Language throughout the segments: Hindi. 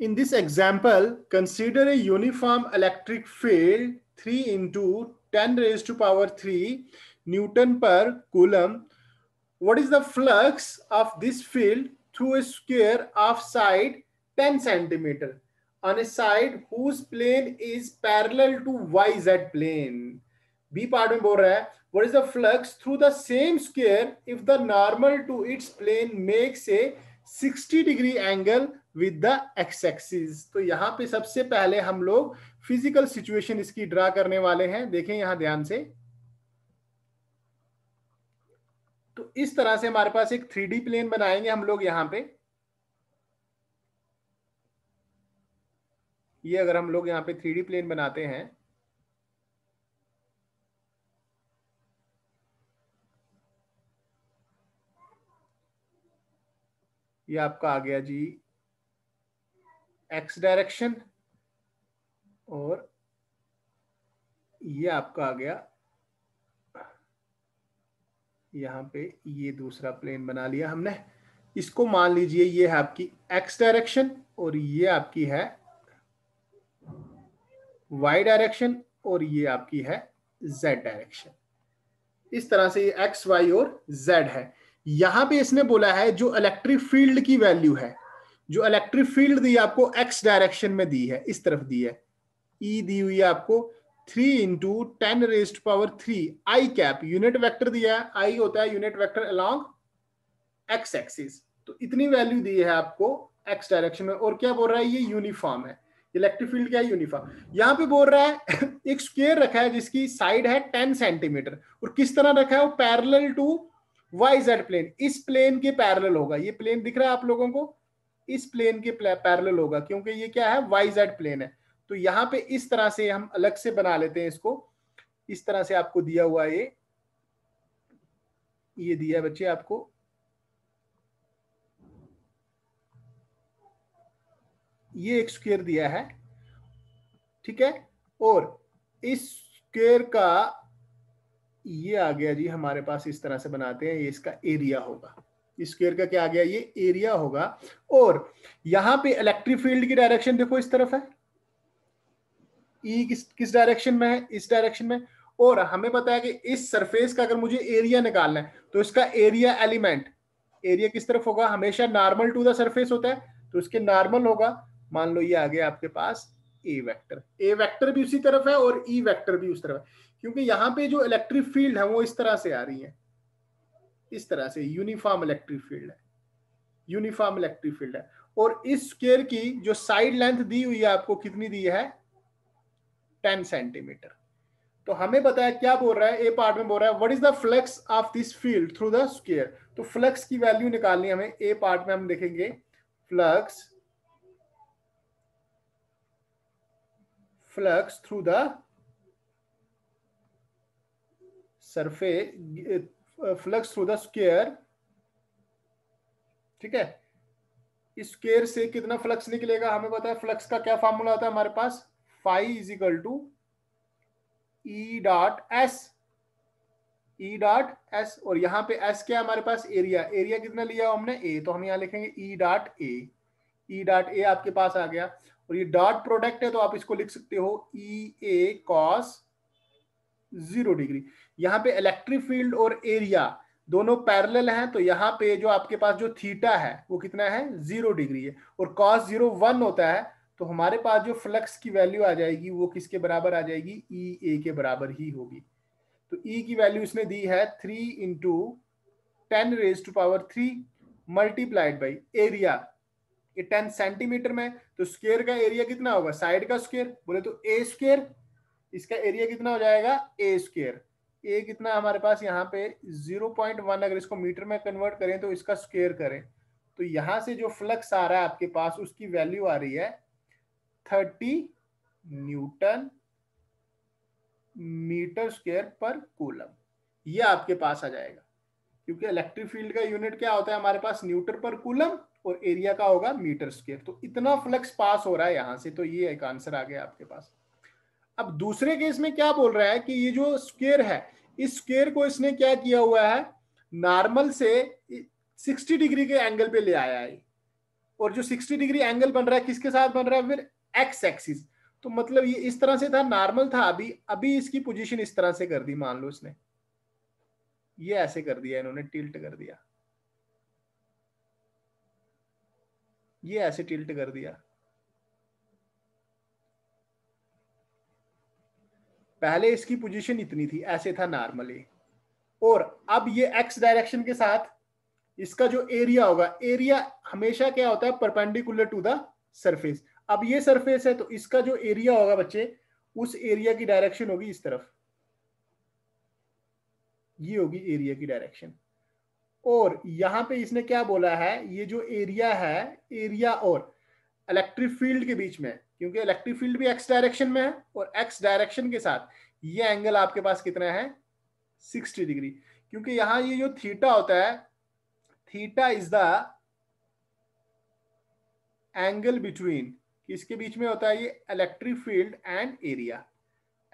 in this example, consider a uniform electric field 3 into 10 raised to power 3 Newton per coulomb. What is the flux of this field through a square of side 10 centimeter on a side whose plane is parallel to YZ plane. B part में बोल what is the flux through the same square if the normal to its plane makes a 60 degree angle with the x axis तो यहाँ पे सबसे पहले हम लोग फिजिकल सिचुएशन इसकी ड्रा करने वाले हैं देखें यहां ध्यान से तो इस तरह से हमारे पास एक थ्री प्लेन बनाएंगे हम लोग यहां पे ये अगर हम लोग यहां पे थ्री प्लेन बनाते हैं ये आपका आ गया जी एक्स डायरेक्शन और ये आपका आ गया यहां पे ये दूसरा प्लेन बना लिया हमने इसको मान लीजिए ये है आपकी एक्स डायरेक्शन और ये आपकी है वाई डायरेक्शन और ये आपकी है जेड डायरेक्शन इस तरह से ये एक्स वाई और जेड है यहां पे इसने बोला है जो इलेक्ट्रिक फील्ड की वैल्यू है जो इलेक्ट्रिक फील्ड दी आपको एक्स डायरेक्शन में दी है इस तरफ दी है ई e दी हुई है आपको three into ten raised power three i cap unit vector दिया है आई होता है unit vector along x axis तो इतनी वैल्यू दी है आपको एक्स डायरेक्शन में और क्या बोल रहा है ये यूनिफॉर्म है इलेक्ट्रिक फील्ड क्या है यूनिफॉर्म यहाँ पे बोल रहा है एक स्क्वेयर रखा है जिसकी साइड है टेन सेंटीमीटर और किस तरह रखा है वो parallel to y z plane इस प्लेन के पैरल होगा ये प्लेन दिख रहा है आप लोगों को इस प्लेन के पैरल होगा क्योंकि ये क्या है वाई जेड प्लेन है तो यहाँ पे इस तरह से हम अलग से बना लेते हैं इसको इस तरह से आपको दिया हुआ ये ये दिया बच्चे आपको ये एक स्क्वेयर दिया है ठीक है और इस स्क्वेयर का ये आ गया जी हमारे पास इस तरह से बनाते हैं ये इसका एरिया होगा स्क्वेयर का क्या आ गया ये एरिया होगा और यहां पे इलेक्ट्रिक फील्ड की डायरेक्शन देखो इस तरफ है ई e किस किस डायरेक्शन में है इस डायरेक्शन में और हमें पता है कि इस सरफेस का अगर मुझे एरिया निकालना है तो इसका एरिया एलिमेंट एरिया किस तरफ होगा हमेशा नॉर्मल टू द सरफेस होता है तो इसके नॉर्मल होगा मान लो ये आ गया आपके पास ए वेक्टर ए वेक्टर भी उसी तरफ है और ई e वेक्टर भी उस तरफ है क्योंकि यहाँ पे जो इलेक्ट्रिक फील्ड है वो इस तरह से आ रही है इस तरह से यूनिफॉर्म इलेक्ट्रिक फील्ड है यूनिफॉर्म इलेक्ट्रिक फील्ड है और इस स्केयर की जो साइड लेंथ दी हुई है आपको कितनी दी है टेन सेंटीमीटर तो हमें बताया क्या बोल रहा है ए पार्ट में बोल रहा है what is the flux of this field through the square तो फ्लक्स की वैल्यू निकालनी हमें ए पार्ट में हम देखेंगे flux flux through the surface flux through the square ठीक है स्केयर से कितना फ्लक्स निकलेगा हमें पता है फ्लक्स का क्या फॉर्मूला होता है हमारे पास phi is equal to E dot S E dot S और यहां पे एस क्या है हमारे पास एरिया एरिया कितना लिया हो हमने ए तो हम यहां लिखेंगे E dot A E dot A आपके पास आ गया और ये डॉट प्रोडक्ट है तो आप इसको लिख सकते हो E A cos zero degree यहाँ पे इलेक्ट्रिक फील्ड और एरिया दोनों पैरेलल हैं तो यहाँ पे जो आपके पास जो थीटा है वो कितना है जीरो डिग्री है और कॉस जीरो वन होता है तो हमारे पास जो फ्लक्स की वैल्यू आ जाएगी वो किसके बराबर आ जाएगी ई e ए के बराबर ही होगी तो ई e की वैल्यू इसने दी है three into ten raise to power three multiplied by area ten centimetre में तो स्क्वेयर का एरिया कितना होगा साइड का स्क्वेयर बोले तो ए स्क्वेयर इसका एरिया कितना हो जाएगा ए स्क्र ए कितना हमारे पास यहाँ पे 0.1 अगर इसको मीटर में कन्वर्ट करें तो इसका स्क्वेयर करें तो यहां से जो फ्लक्स आ रहा है आपके पास उसकी वैल्यू आ रही है 30 न्यूटन मीटर स्क्वेयर पर कूलम ये आपके पास आ जाएगा क्योंकि इलेक्ट्रिक फील्ड का यूनिट क्या होता है हमारे पास न्यूटर पर कूलम और एरिया का होगा मीटर स्क्वेयर तो इतना फ्लक्स पास हो रहा है यहां से तो ये एक आंसर आ गया आपके पास अब दूसरे केस में क्या बोल रहा है कि ये जो स्केयर है इस स्केयर को इसने क्या किया हुआ है नॉर्मल से 60 डिग्री के एंगल पे ले आया है और जो 60 डिग्री एंगल बन रहा है किसके साथ बन रहा है फिर एक्स एक्सिस तो मतलब ये इस तरह से था नॉर्मल था अभी अभी इसकी पोजिशन इस तरह से कर दी मान लो इसने ये ऐसे कर दिया इन्होंने टिल्ट कर दिया ये ऐसे टिल्ट कर दिया पहले इसकी पोजीशन इतनी थी ऐसे था नॉर्मली और अब ये एक्स डायरेक्शन के साथ इसका जो एरिया होगा एरिया हमेशा क्या होता है परपेंडिकुलर टू द सरफेस अब ये सरफेस है तो इसका जो एरिया होगा बच्चे उस एरिया की डायरेक्शन होगी इस तरफ ये होगी एरिया की डायरेक्शन और यहां पे इसने क्या बोला है ये जो एरिया है एरिया और इलेक्ट्रिक फील्ड के बीच में क्योंकि इलेक्ट्रिक फील्ड भी एक्स डायरेक्शन में है और एक्स डायरेक्शन के साथ ये एंगल आपके पास कितना है 60 डिग्री क्योंकि यहां ये जो थीटा होता है theta is the angle between इसके बीच में होता है ये electric field and area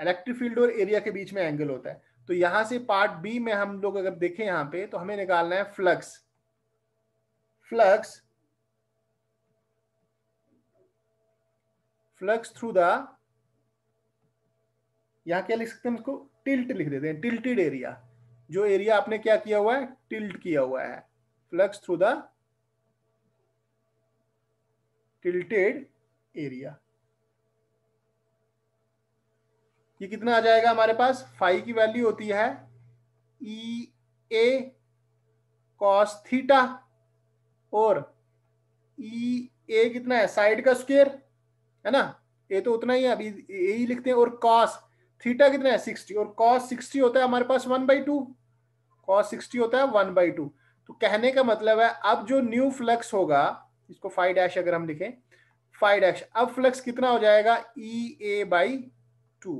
electric field और एरिया के बीच में एंगल होता है तो यहां से पार्ट बी में हम लोग अगर देखें यहां पे तो हमें निकालना है flux flux flux through the यहां क्या लिख सकते हैं इसको टिल्ट लिख देते हैं टिल्टेड एरिया जो एरिया आपने क्या किया हुआ है टिल्ट किया हुआ है flux through the tilted area ये कितना आ जाएगा हमारे पास फाइव की वैल्यू होती है ई ए कॉस थीटा और ई e ए कितना है साइड का स्क्वायर है ना ये तो उतना ही है अभी यही लिखते हैं और कॉस थीटा कितना है सिक्सटी और कॉस सिक्सटी होता है हमारे पास one by two cos sixty होता है वन बाई टू तो कहने का मतलब है अब जो न्यू फ्लक्स होगा इसको फाइव डैश अगर हम लिखें फाइव डैश अब फ्लक्स कितना हो जाएगा ई ए बाई टू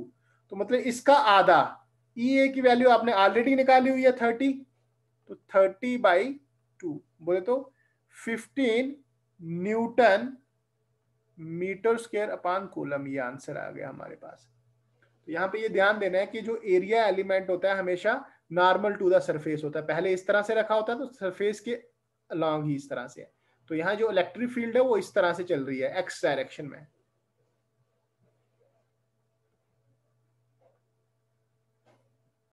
तो मतलब इसका आधा ई e ए की वैल्यू आपने ऑलरेडी निकाली हुई है थर्टी तो थर्टी बाई टू बोले तो fifteen newton metre square upon coulomb ये आंसर आ गया हमारे पास तो यहाँ पे ये ध्यान देना है कि जो एरिया एलिमेंट होता है हमेशा नॉर्मल टू द सरफेस होता है पहले इस तरह से रखा होता है तो सरफेस के अलॉन्ग ही इस तरह से है तो यहाँ जो इलेक्ट्रिक फील्ड है वो इस तरह से चल रही है एक्स डायरेक्शन में